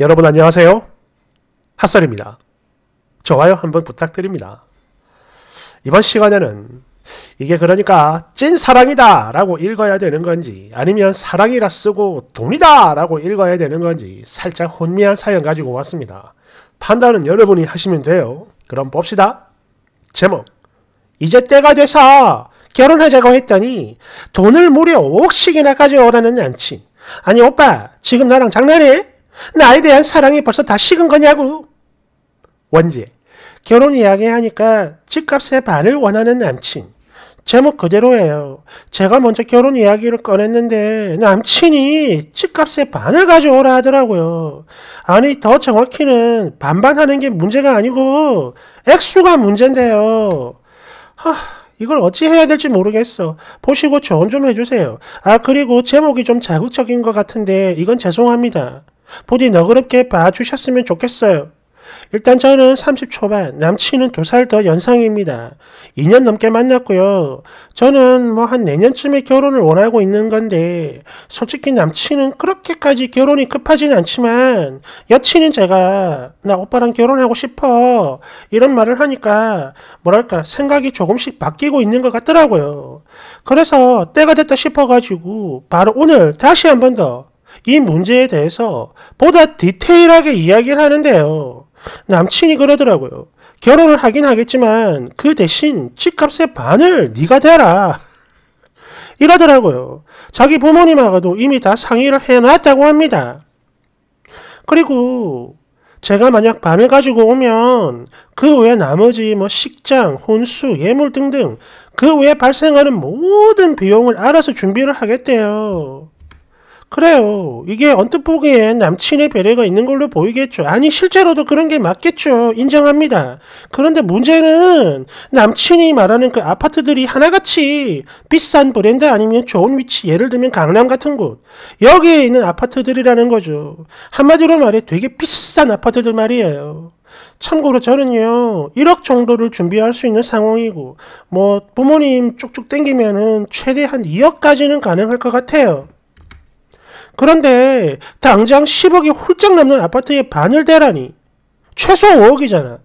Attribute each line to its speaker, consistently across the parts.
Speaker 1: 여러분 안녕하세요. 핫설입니다. 좋아요 한번 부탁드립니다. 이번 시간에는 이게 그러니까 찐 사랑이다 라고 읽어야 되는 건지 아니면 사랑이라 쓰고 돈이다 라고 읽어야 되는 건지 살짝 혼미한 사연 가지고 왔습니다. 판단은 여러분이 하시면 돼요. 그럼 봅시다. 제목 이제 때가 돼서 결혼하자고 했더니 돈을 무려 5억씩이나 가져오라는 남친 아니 오빠 지금 나랑 장난해? 나에 대한 사랑이 벌써 다 식은 거냐고. 원지. 결혼 이야기하니까 집값의 반을 원하는 남친. 제목 그대로예요. 제가 먼저 결혼 이야기를 꺼냈는데 남친이 집값의 반을 가져오라 하더라고요. 아니 더 정확히는 반반하는 게 문제가 아니고 액수가 문제인데요. 하, 이걸 어찌 해야 될지 모르겠어. 보시고 조언 좀 해주세요. 아 그리고 제목이 좀 자극적인 것 같은데 이건 죄송합니다. 부디 너그럽게 봐주셨으면 좋겠어요. 일단 저는 30 초반, 남친은 두 살 더 연상입니다. 2년 넘게 만났고요. 저는 뭐 한 내년쯤에 결혼을 원하고 있는 건데 솔직히 남친은 그렇게까지 결혼이 급하진 않지만 여친인 제가 나 오빠랑 결혼하고 싶어 이런 말을 하니까 뭐랄까 생각이 조금씩 바뀌고 있는 것 같더라고요. 그래서 때가 됐다 싶어가지고 바로 오늘 다시 한번더 이 문제에 대해서 보다 디테일하게 이야기를 하는데요. 남친이 그러더라고요. 결혼을 하긴 하겠지만 그 대신 집값의 반을 네가 대라. 이러더라고요. 자기 부모님하고도 이미 다 상의를 해놨다고 합니다. 그리고 제가 만약 반을 가지고 오면 그 외 나머지 뭐 식장, 혼수, 예물 등등 그 외에 발생하는 모든 비용을 알아서 준비를 하겠대요. 그래요. 이게 언뜻 보기엔 남친의 배려가 있는 걸로 보이겠죠. 아니, 실제로도 그런 게 맞겠죠. 인정합니다. 그런데 문제는 남친이 말하는 그 아파트들이 하나같이 비싼 브랜드 아니면 좋은 위치, 예를 들면 강남 같은 곳, 여기에 있는 아파트들이라는 거죠. 한마디로 말해 되게 비싼 아파트들 말이에요. 참고로 저는요, 1억 정도를 준비할 수 있는 상황이고, 뭐, 부모님 쭉쭉 땡기면은 최대 한 2억까지는 가능할 것 같아요. 그런데 당장 10억이 훌쩍 넘는 아파트에 반을 대라니 최소 5억이잖아.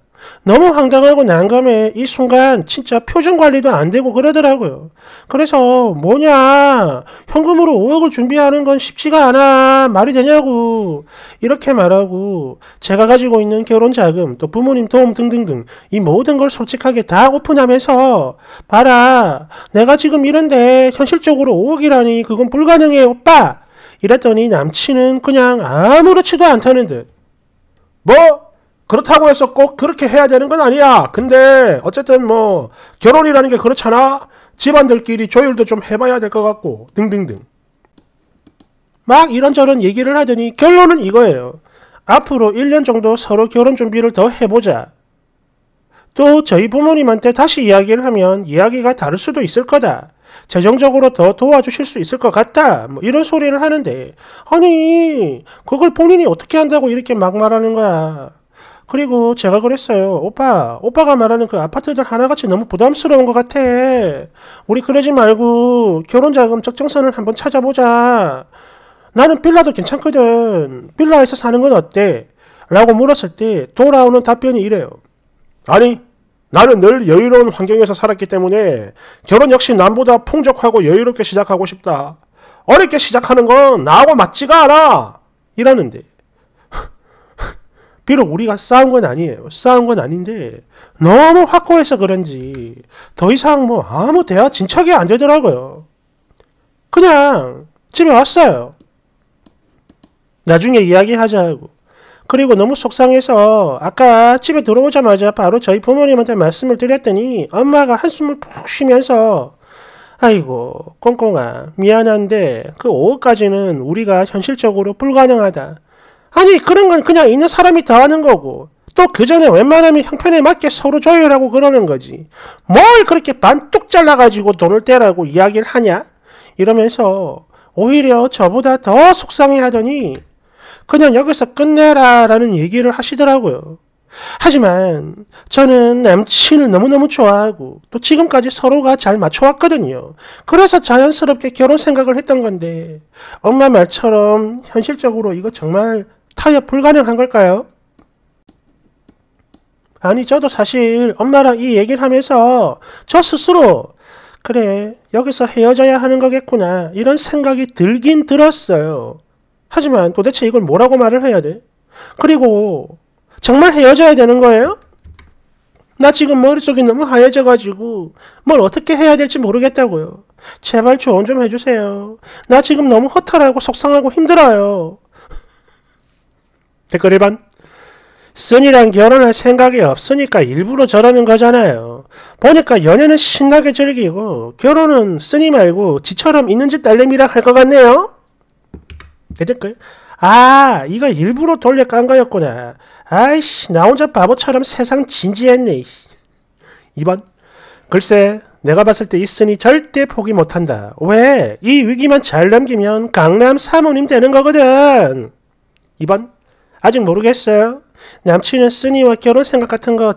Speaker 1: 너무 황당하고 난감해 이 순간 진짜 표정 관리도 안 되고 그러더라고요. 그래서 뭐냐 현금으로 5억을 준비하는 건 쉽지가 않아 말이 되냐고 이렇게 말하고 제가 가지고 있는 결혼 자금 또 부모님 도움 등등등 이 모든 걸 솔직하게 다 오픈하면서 봐라 내가 지금 이런데 현실적으로 5억이라니 그건 불가능해 오빠 이랬더니 남친은 그냥 아무렇지도 않다는 듯. 뭐? 그렇다고 해서 꼭 그렇게 해야 되는 건 아니야. 근데 어쨌든 뭐 결혼이라는 게 그렇잖아. 집안들끼리 조율도 좀 해봐야 될 것 같고 등등등. 막 이런저런 얘기를 하더니 결론은 이거예요. 앞으로 1년 정도 서로 결혼 준비를 더 해보자. 또 저희 부모님한테 다시 이야기를 하면 이야기가 다를 수도 있을 거다. 재정적으로 더 도와주실 수 있을 것 같다. 뭐 이런 소리를 하는데 아니 그걸 본인이 어떻게 한다고 이렇게 막 말하는 거야. 그리고 제가 그랬어요. 오빠, 오빠가 말하는 그 아파트들 하나같이 너무 부담스러운 것 같아. 우리 그러지 말고 결혼자금 적정선을 한번 찾아보자. 나는 빌라도 괜찮거든. 빌라에서 사는 건 어때? 라고 물었을 때 돌아오는 답변이 이래요. 아니, 나는 늘 여유로운 환경에서 살았기 때문에 결혼 역시 남보다 풍족하고 여유롭게 시작하고 싶다. 어렵게 시작하는 건 나하고 맞지가 않아! 이러는데. 비록 우리가 싸운 건 아니에요. 싸운 건 아닌데 너무 확고해서 그런지 더 이상 뭐 아무 대화 진척이 안 되더라고요. 그냥 집에 왔어요. 나중에 이야기하자고. 그리고 너무 속상해서 아까 집에 들어오자마자 바로 저희 부모님한테 말씀을 드렸더니 엄마가 한숨을 푹 쉬면서 아이고 꽁꽁아 미안한데 그 5억까지는 우리가 현실적으로 불가능하다. 아니 그런 건 그냥 있는 사람이 다 하는 거고 또 그 전에 웬만하면 형편에 맞게 서로 조율하고 그러는 거지. 뭘 그렇게 반뚝 잘라가지고 돈을 떼라고 이야기를 하냐? 이러면서 오히려 저보다 더 속상해하더니 그냥 여기서 끝내라라는 얘기를 하시더라고요. 하지만 저는 남친을 너무너무 좋아하고 또 지금까지 서로가 잘 맞춰왔거든요. 그래서 자연스럽게 결혼 생각을 했던 건데 엄마 말처럼 현실적으로 이거 정말 타협 불가능한 걸까요? 아니 저도 사실 엄마랑 이 얘기를 하면서 저 스스로 그래 여기서 헤어져야 하는 거겠구나 이런 생각이 들긴 들었어요. 하지만 도대체 이걸 뭐라고 말을 해야 돼? 그리고 정말 헤어져야 되는 거예요? 나 지금 머릿속이 너무 하얘져가지고 뭘 어떻게 해야 될지 모르겠다고요. 제발 조언 좀 해주세요. 나 지금 너무 허탈하고 속상하고 힘들어요. 댓글 1반 쓴이랑 결혼할 생각이 없으니까 일부러 저러는 거잖아요. 보니까 연애는 신나게 즐기고 결혼은 쓰니 말고 지처럼 있는 집 딸내미랑 할것 같네요. 대댓글 아 이거 일부러 돌려 깐 거였구나 아이씨 나 혼자 바보처럼 세상 진지했네 2번 글쎄 내가 봤을 때 있으니 절대 포기 못한다 왜? 이 위기만 잘 넘기면 강남 사모님 되는 거거든 2번 아직 모르겠어요 남친은 쓰니와 결혼 생각 같은 거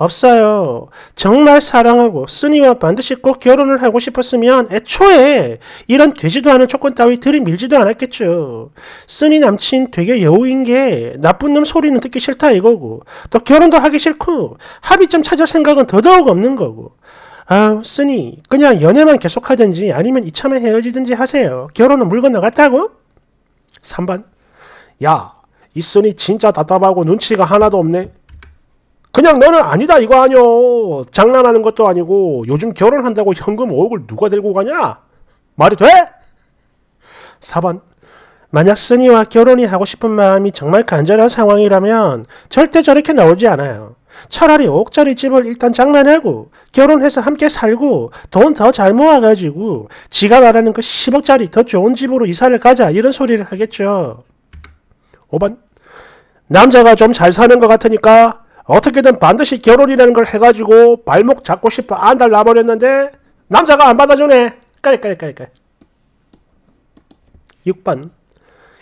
Speaker 1: 없어요. 정말 사랑하고 쓰니와 반드시 꼭 결혼을 하고 싶었으면 애초에 이런 되지도 않은 조건 따위 들이밀지도 않았겠죠. 쓰니 남친 되게 여우인 게 나쁜 놈 소리는 듣기 싫다 이거고 또 결혼도 하기 싫고 합의점 찾을 생각은 더더욱 없는 거고 아우 쓰니 그냥 연애만 계속하든지 아니면 이참에 헤어지든지 하세요. 결혼은 물건나갔다고 3번 야이 쓰니 진짜 답답하고 눈치가 하나도 없네. 그냥 너는 아니다 이거 아니오 장난하는 것도 아니고 요즘 결혼한다고 현금 5억을 누가 들고 가냐 말이 돼? 4번 만약 쓰니와 결혼이 하고 싶은 마음이 정말 간절한 상황이라면 절대 저렇게 나오지 않아요. 차라리 옥억짜리 집을 일단 장난하고 결혼해서 함께 살고 돈 더 잘 모아가지고 지가 말하는 그 10억짜리 더 좋은 집으로 이사를 가자 이런 소리를 하겠죠. 5번 남자가 좀 잘 사는 것 같으니까 어떻게든 반드시 결혼이라는 걸 해가지고 발목 잡고 싶어 안달 나버렸는데 남자가 안 받아주네. 까리까리까리까리. 6번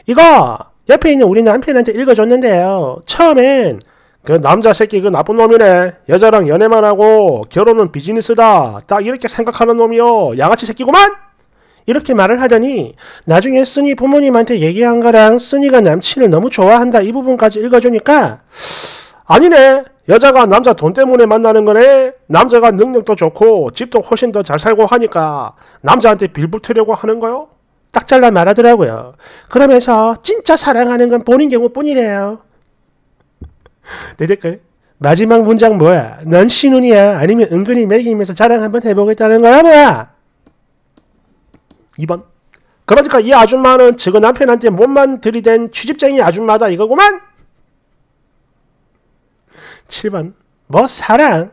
Speaker 1: 이거 옆에 있는 우리 남편한테 읽어줬는데요. 처음엔 그 남자 새끼 그 나쁜 놈이네. 여자랑 연애만 하고 결혼은 비즈니스다. 딱 이렇게 생각하는 놈이요. 양아치 새끼구만. 이렇게 말을 하더니 나중에 쓰니 부모님한테 얘기한 거랑 쓰니가 남친을 너무 좋아한다 이 부분까지 읽어주니까 아니네. 여자가 남자 돈 때문에 만나는 거네. 남자가 능력도 좋고 집도 훨씬 더 잘 살고 하니까 남자한테 빌붙으려고 하는 거요? 딱 잘라 말하더라고요. 그러면서 진짜 사랑하는 건 본인 경우뿐이래요. 내 댓글. 마지막 문장 뭐야? 넌 신혼이야? 아니면 은근히 매기면서 자랑 한번 해보겠다는 거야 뭐야? 2번. 그러니까 이 아줌마는 저거 남편한테 몸만 들이댄 취집쟁이 아줌마다 이거구만? 7번 뭐 사랑?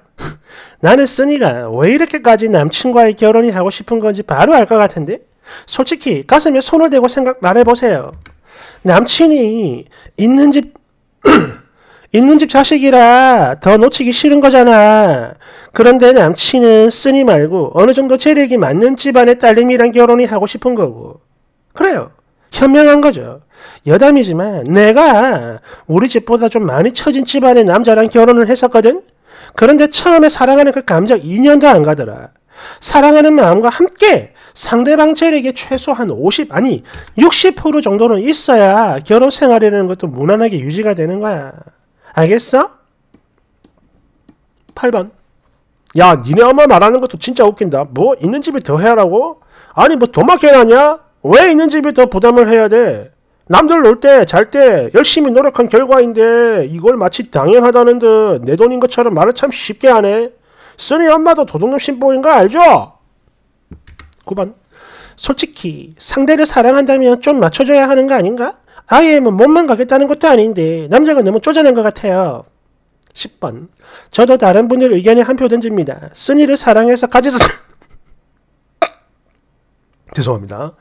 Speaker 1: 나는 쓰니가 왜 이렇게까지 남친과의 결혼이 하고 싶은 건지 바로 알 것 같은데? 솔직히 가슴에 손을 대고 생각 말해보세요. 남친이 있는 집 있는 집 자식이라 더 놓치기 싫은 거잖아. 그런데 남친은 쓰니 말고 어느 정도 재력이 맞는 집안의 딸님이랑 결혼이 하고 싶은 거고. 그래요. 현명한 거죠. 여담이지만 내가 우리 집보다 좀 많이 처진 집안의 남자랑 결혼을 했었거든. 그런데 처음에 사랑하는 그 감정 2년도 안 가더라. 사랑하는 마음과 함께 상대방 체력의 최소한 50 아니 60% 정도는 있어야 결혼 생활이라는 것도 무난하게 유지가 되는 거야. 알겠어? 8번. 야, 니네 엄마 말하는 것도 진짜 웃긴다. 뭐 있는 집이 더 해라고? 야 아니 뭐더 맡겨놨냐? 왜 있는 집이 더 부담을 해야 돼? 남들 놀 때, 잘 때 열심히 노력한 결과인데 이걸 마치 당연하다는 듯 내 돈인 것처럼 말을 참 쉽게 하네. 쓰니 엄마도 도둑놈 신보인 거 알죠? 9번. 솔직히 상대를 사랑한다면 좀 맞춰줘야 하는 거 아닌가? 아예 뭐 몸만 가겠다는 것도 아닌데 남자가 너무 쪼잔한 것 같아요. 10번. 저도 다른 분들 의견에 한 표 던집니다. 쓰니를 사랑해서 가지서 죄송합니다.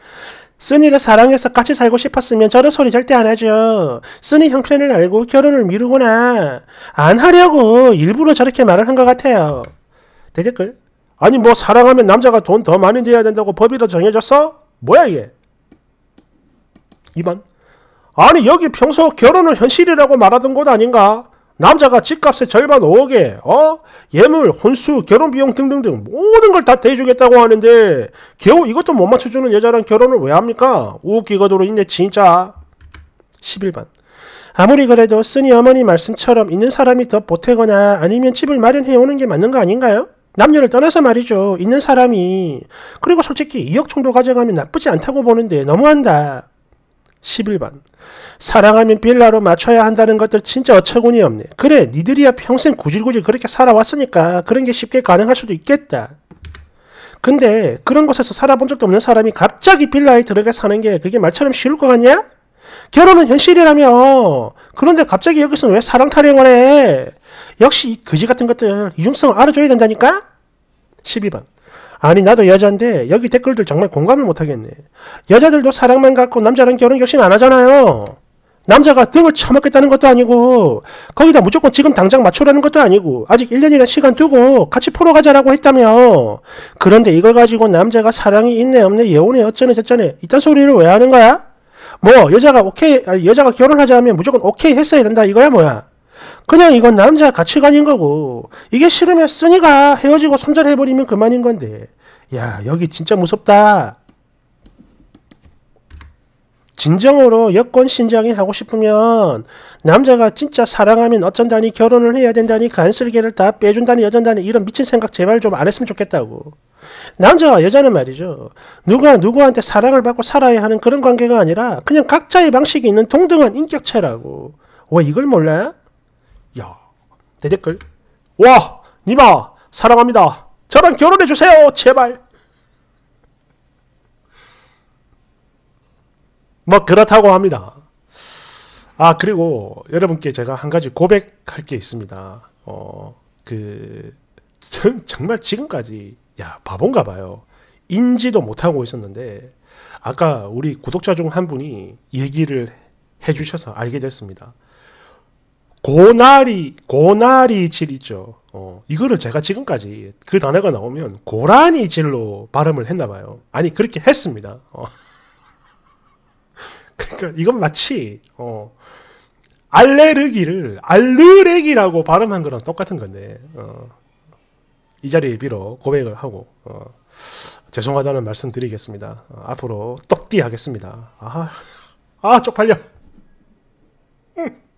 Speaker 1: 쓰니를 사랑해서 같이 살고 싶었으면 저런 소리 절대 안 하죠. 쓰니 형편을 알고 결혼을 미루거나 안 하려고 일부러 저렇게 말을 한 것 같아요. 대댓글 아니 뭐 사랑하면 남자가 돈 더 많이 내야 된다고 법이라 정해졌어? 뭐야 이게? 2번 아니 여기 평소 결혼을 현실이라고 말하던 곳 아닌가? 남자가 집값의 절반 5억에 어? 예물, 혼수, 결혼 비용 등등등 모든 걸 다 대주겠다고 하는데 겨우 이것도 못 맞춰주는 여자랑 결혼을 왜 합니까? 우기거도로 있네 진짜 11번 아무리 그래도 쓰니 어머니 말씀처럼 있는 사람이 더 보태거나 아니면 집을 마련해 오는 게 맞는 거 아닌가요? 남녀를 떠나서 말이죠. 있는 사람이 그리고 솔직히 2억 정도 가져가면 나쁘지 않다고 보는데 너무한다. 11번 사랑하면 빌라로 맞춰야 한다는 것들 진짜 어처구니 없네. 그래 니들이야 평생 구질구질 그렇게 살아왔으니까 그런 게 쉽게 가능할 수도 있겠다. 근데 그런 곳에서 살아본 적도 없는 사람이 갑자기 빌라에 들어가 사는 게 그게 말처럼 쉬울 것 같냐? 결혼은 현실이라며. 그런데 갑자기 여기서 왜 사랑 타령을 해? 역시 이 거지 같은 것들 이중성 을 알아줘야 된다니까? 12번 아니 나도 여자인데 여기 댓글들 정말 공감을 못하겠네. 여자들도 사랑만 갖고 남자랑 결혼 결심 안 하잖아요. 남자가 등을 쳐먹겠다는 것도 아니고 거기다 무조건 지금 당장 맞추라는 것도 아니고 아직 1년이나 시간 두고 같이 풀어가자라고 했다며 그런데 이걸 가지고 남자가 사랑이 있네 없네 예언에 어쩌네 저쩌네 이딴 소리를 왜 하는 거야? 뭐 여자가 오케이 여자가 결혼하자면 무조건 오케이 했어야 된다 이거야 뭐야 그냥 이건 남자 가치관인 거고 이게 싫으면 쓰니가 헤어지고 손절해버리면 그만인 건데 야, 여기 진짜 무섭다. 진정으로 여권 신장이 하고 싶으면 남자가 진짜 사랑하면 어쩐다니 결혼을 해야 된다니 간슬기를 다 빼준다니 여전다니 이런 미친 생각 제발 좀 안 했으면 좋겠다고. 남자와 여자는 말이죠. 누가 누구한테 사랑을 받고 살아야 하는 그런 관계가 아니라 그냥 각자의 방식이 있는 동등한 인격체라고. 왜 이걸 몰라? 야, 대댓글. 와, 니마 사랑합니다. 저랑 결혼해주세요, 제발. 뭐 그렇다고 합니다. 아 그리고 여러분께 제가 한 가지 고백할 게 있습니다. 어그 정말 지금까지 야 바본가 봐요. 인지도 못하고 있었는데 아까 우리 구독자 중 한 분이 얘기를 해주셔서 알게 됐습니다. 고나리 고나리 질 있죠. 어, 이거를 제가 지금까지 그 단어가 나오면 고라니 질로 발음을 했나 봐요. 아니 그렇게 했습니다. 어. 그러니까 이건 마치 어, 알레르기를 알르레기라고 발음한 거랑 똑같은 건데 어, 이 자리에 빌어 고백을 하고 어, 죄송하다는 말씀 드리겠습니다. 어, 앞으로 떡띠 하겠습니다. 아, 아 쪽팔려. 응.